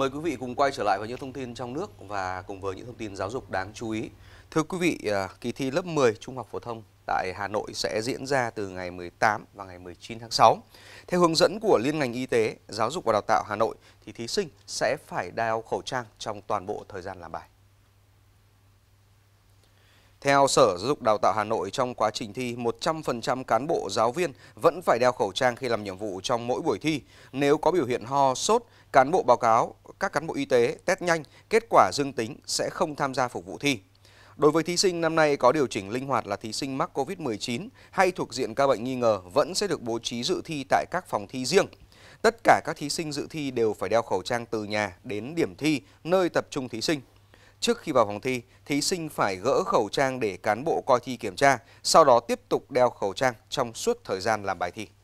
Mời quý vị cùng quay trở lại với những thông tin trong nước và cùng với những thông tin giáo dục đáng chú ý. Thưa quý vị, à, kỳ thi lớp 10 Trung học phổ thông tại Hà Nội sẽ diễn ra từ ngày 18 và ngày 19 tháng 6. Theo hướng dẫn của Liên ngành Y tế, Giáo dục và Đào tạo Hà Nội thì thí sinh sẽ phải đeo khẩu trang trong toàn bộ thời gian làm bài. Theo Sở Giáo dục Đào tạo Hà Nội, trong quá trình thi, 100% cán bộ giáo viên vẫn phải đeo khẩu trang khi làm nhiệm vụ trong mỗi buổi thi. Nếu có biểu hiện ho, sốt, cán bộ báo cáo các cán bộ y tế test nhanh, kết quả dương tính sẽ không tham gia phục vụ thi. Đối với thí sinh năm nay có điều chỉnh linh hoạt là thí sinh mắc COVID-19 hay thuộc diện ca bệnh nghi ngờ vẫn sẽ được bố trí dự thi tại các phòng thi riêng. Tất cả các thí sinh dự thi đều phải đeo khẩu trang từ nhà đến điểm thi, nơi tập trung thí sinh. Trước khi vào phòng thi, thí sinh phải gỡ khẩu trang để cán bộ coi thi kiểm tra, sau đó tiếp tục đeo khẩu trang trong suốt thời gian làm bài thi.